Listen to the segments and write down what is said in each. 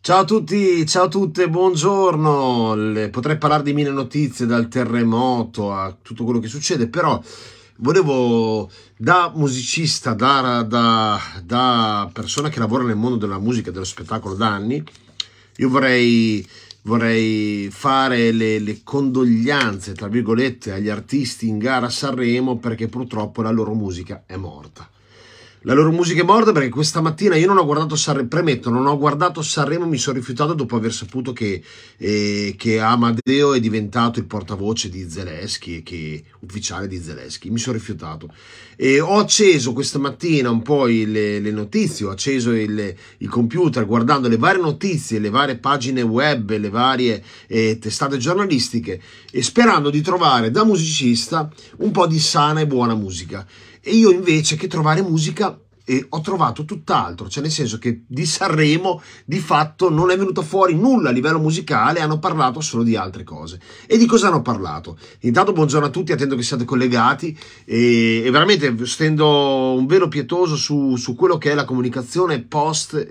Ciao a tutti, ciao a tutte, buongiorno. Le, potrei parlare di mille notizie, dal terremoto a tutto quello che succede, però volevo da musicista, da, da, da persona che lavora nel mondo della musica e dello spettacolo da anni, io vorrei, vorrei fare le, le condoglianze, tra virgolette, agli artisti in gara a Sanremo perché purtroppo la loro musica è morta. La loro musica è morta perché questa mattina io non ho guardato Sanremo, premetto, non ho guardato Sanremo, mi sono rifiutato dopo aver saputo che, eh, che Amadeo è diventato il portavoce di Zeleschi, che, ufficiale di Zeleschi, mi sono rifiutato. E ho acceso questa mattina un po' il, le notizie, ho acceso il, il, computer guardando le varie notizie, le varie pagine web, le varie eh, testate giornalistiche e sperando di trovare da musicista un po' di sana e buona musica. E io invece che trovare musica eh, ho trovato tutt'altro, cioè nel senso che di Sanremo di fatto non è venuto fuori nulla a livello musicale, hanno parlato solo di altre cose. E di cosa hanno parlato? Intanto buongiorno a tutti, attendo che siate collegati e, e veramente stendo un velo pietoso su, su quello che è la comunicazione post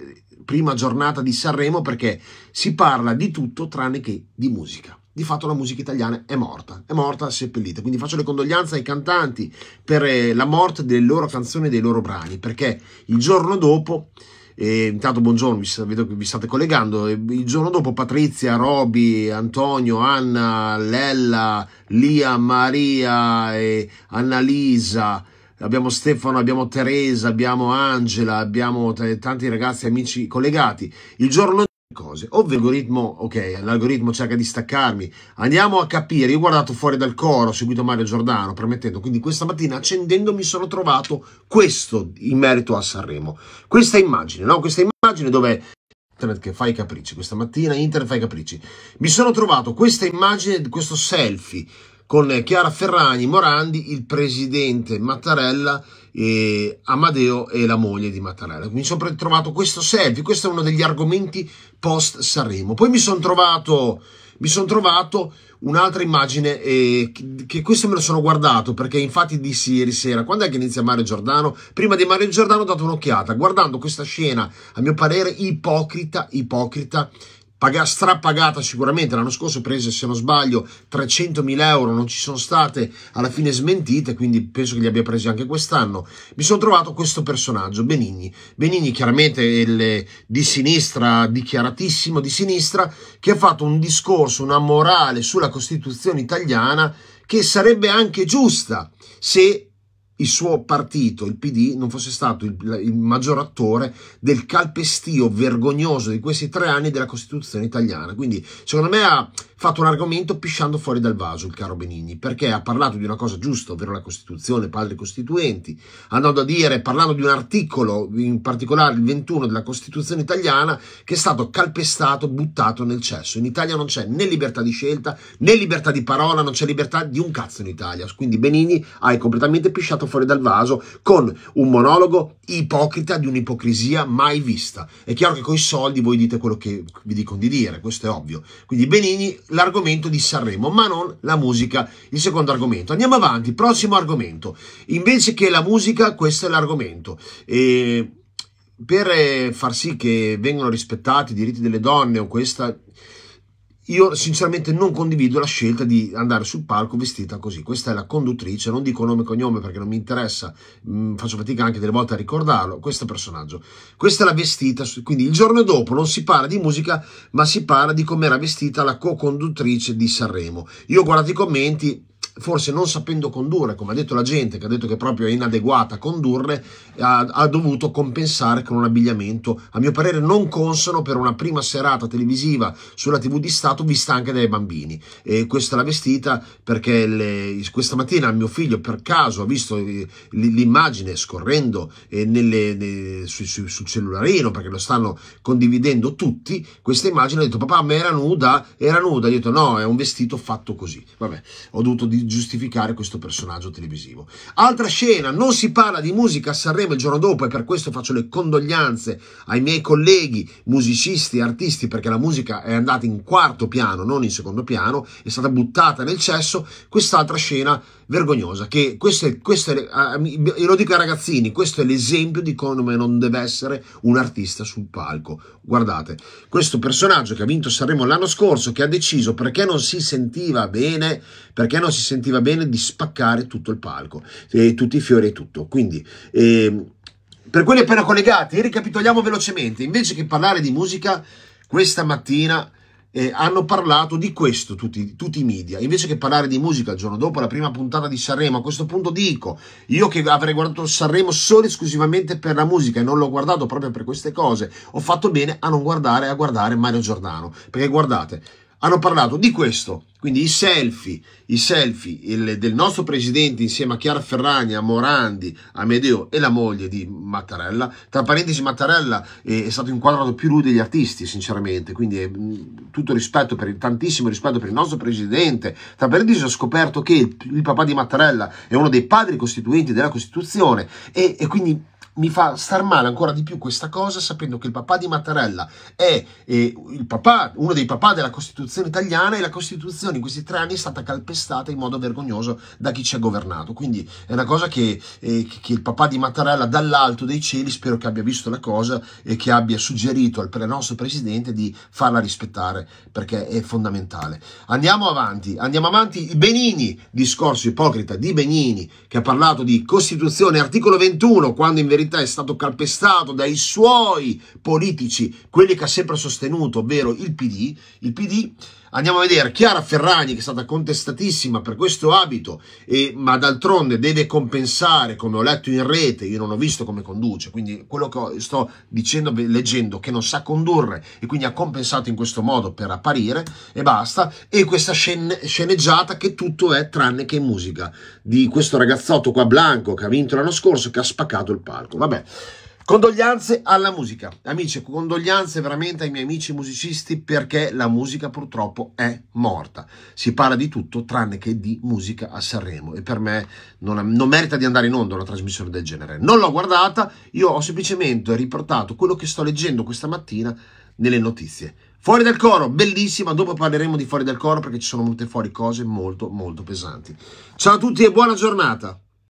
prima giornata di Sanremo perché si parla di tutto tranne che di musica di fatto la musica italiana è morta, è morta, seppellita. Quindi faccio le condoglianze ai cantanti per eh, la morte delle loro canzoni e dei loro brani, perché il giorno dopo... E eh, intanto buongiorno, vedo che vi state collegando. Eh, il giorno dopo Patrizia, Roby, Antonio, Anna, Lella, Lia, Maria, Annalisa, abbiamo Stefano, abbiamo Teresa, abbiamo Angela, abbiamo tanti ragazzi amici collegati. Il giorno cose. Ovvero l'algoritmo, ok, l'algoritmo cerca di staccarmi. Andiamo a capire. Io ho guardato fuori dal coro, ho seguito Mario Giordano, permettendo. Quindi questa mattina accendendo mi sono trovato questo in merito a Sanremo. Questa immagine, no? Questa immagine dove internet che fai capricci. Questa mattina internet fai capricci. Mi sono trovato questa immagine, questo selfie con Chiara Ferragni, Morandi, il presidente Mattarella eh, Amadeo e la moglie di Mattarella. Mi sono trovato questo selfie, questo è uno degli argomenti post Sanremo. Poi mi sono trovato, son trovato un'altra immagine eh, che, che, questo me lo sono guardato perché infatti dissi ieri sera, quando è che inizia Mario Giordano? Prima di Mario Giordano ho dato un'occhiata, guardando questa scena, a mio parere ipocrita, ipocrita, Paga, strapagata sicuramente. L'anno scorso prese, se non sbaglio, 300.000 euro, non ci sono state alla fine smentite, quindi penso che li abbia presi anche quest'anno. Mi sono trovato questo personaggio, Benigni. Benigni chiaramente il, di sinistra, dichiaratissimo di sinistra, che ha fatto un discorso, una morale sulla Costituzione italiana che sarebbe anche giusta se il suo partito, il PD, non fosse stato il, il, maggior attore del calpestio vergognoso di questi tre anni della Costituzione italiana. Quindi, secondo me, ha fatto un argomento pisciando fuori dal vaso il caro Benigni, perché ha parlato di una cosa giusta, ovvero la Costituzione, padri costituenti, andando a dire, parlando di un articolo, in particolare il 21 della Costituzione italiana, che è stato calpestato, buttato nel cesso. In Italia non c'è né libertà di scelta, né libertà di parola, non c'è libertà di un cazzo in Italia. Quindi Benigni hai completamente pisciato fuori dal vaso con un monologo ipocrita di un'ipocrisia mai vista. È chiaro che con i soldi voi dite quello che vi dicono di dire, questo è ovvio. Quindi Benini, l'argomento di Sanremo, ma non la musica, il secondo argomento. Andiamo avanti, prossimo argomento. Invece che la musica, questo è l'argomento. E per eh, far sì che vengano rispettati i diritti delle donne o questa io sinceramente non condivido la scelta di andare sul palco vestita così. Questa è la conduttrice, non dico nome e cognome perché non mi interessa, mh, mm, faccio fatica anche delle volte a ricordarlo, questo personaggio. Questa è la vestita, quindi il giorno dopo non si parla di musica, ma si parla di come era vestita la co-conduttrice di Sanremo. Io ho guardato i commenti, forse non sapendo condurre, come ha detto la gente, che ha detto che proprio è inadeguata a condurre, ha, ha dovuto compensare con un abbigliamento, a mio parere, non consono per una prima serata televisiva sulla TV di Stato vista anche dai bambini. E questa l'ha vestita perché le, questa mattina mio figlio per caso ha visto eh, l'immagine scorrendo eh, nelle, nelle, su, su, sul cellularino, perché lo stanno condividendo tutti, questa immagine ha detto papà, ma era nuda, era nuda. ha detto no, è un vestito fatto così. Vabbè, ho dovuto giustificare questo personaggio televisivo. Altra scena, non si parla di musica a Sanremo il giorno dopo e per questo faccio le condoglianze ai miei colleghi musicisti e artisti perché la musica è andata in quarto piano, non in secondo piano, è stata buttata nel cesso. Quest'altra scena vergognosa, che questo è, questo è, ah, lo dico ai ragazzini, questo è l'esempio di come non deve essere un artista sul palco. Guardate, questo personaggio che ha vinto Sanremo l'anno scorso, che ha deciso perché non si sentiva bene, perché non si sentiva bene di spaccare tutto il palco, e tutti i fiori e tutto. Quindi... Eh, per quelli appena collegati, ricapitoliamo velocemente, invece che parlare di musica, questa mattina eh, hanno parlato di questo tutti, tutti, i media. Invece che parlare di musica il giorno dopo la prima puntata di Sanremo, a questo punto dico, io che avrei guardato Sanremo solo e esclusivamente per la musica e non l'ho guardato proprio per queste cose, ho fatto bene a non guardare, a guardare Mario Giordano. Perché guardate, hanno parlato di questo, quindi i selfie, i selfie il, del nostro presidente insieme a Chiara Ferragni, a Morandi, a Medeo e la moglie di Mattarella. Tra parentesi, Mattarella è, eh, è stato inquadrato più lui degli artisti, sinceramente, quindi è, eh, tutto rispetto per il, tantissimo rispetto per il nostro presidente. Tra parentesi, ho scoperto che il, il papà di Mattarella è uno dei padri costituenti della Costituzione e, e quindi mi fa star male ancora di più questa cosa sapendo che il papà di Mattarella è eh, papà, uno dei papà della Costituzione italiana e la Costituzione in questi tre anni è stata calpestata in modo vergognoso da chi ci ha governato. Quindi è una cosa che, eh, che il papà di Mattarella dall'alto dei cieli spero che abbia visto la cosa e che abbia suggerito al nostro presidente di farla rispettare perché è fondamentale. Andiamo avanti, andiamo avanti. Benini, discorso ipocrita di Benini che ha parlato di Costituzione, articolo 21, quando in verità verità è stato calpestato dai suoi politici, quelli che ha sempre sostenuto, ovvero il PD, il PD Andiamo a vedere Chiara Ferragni che è stata contestatissima per questo abito, e, ma d'altronde deve compensare, come ho letto in rete, io non ho visto come conduce, quindi quello che sto dicendo, leggendo, che non sa condurre e quindi ha compensato in questo modo per apparire e basta. E questa scen sceneggiata che tutto è tranne che musica, di questo ragazzotto qua Blanco che ha vinto l'anno scorso, che ha spaccato il palco. Vabbè. Condoglianze alla musica. Amici, condoglianze veramente ai miei amici musicisti perché la musica purtroppo è morta. Si parla di tutto tranne che di musica a Sanremo e per me non, non merita di andare in onda una trasmissione del genere. Non l'ho guardata, io ho semplicemente riportato quello che sto leggendo questa mattina nelle notizie. Fuori dal coro, bellissima, dopo parleremo di fuori dal coro perché ci sono molte fuori cose molto molto pesanti. Ciao a tutti e buona giornata!